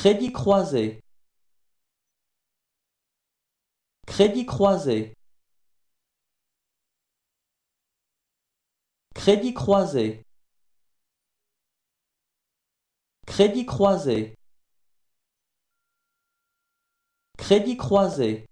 Crédit croisé Crédit croisé Crédit croisé Crédit croisé Crédit croisé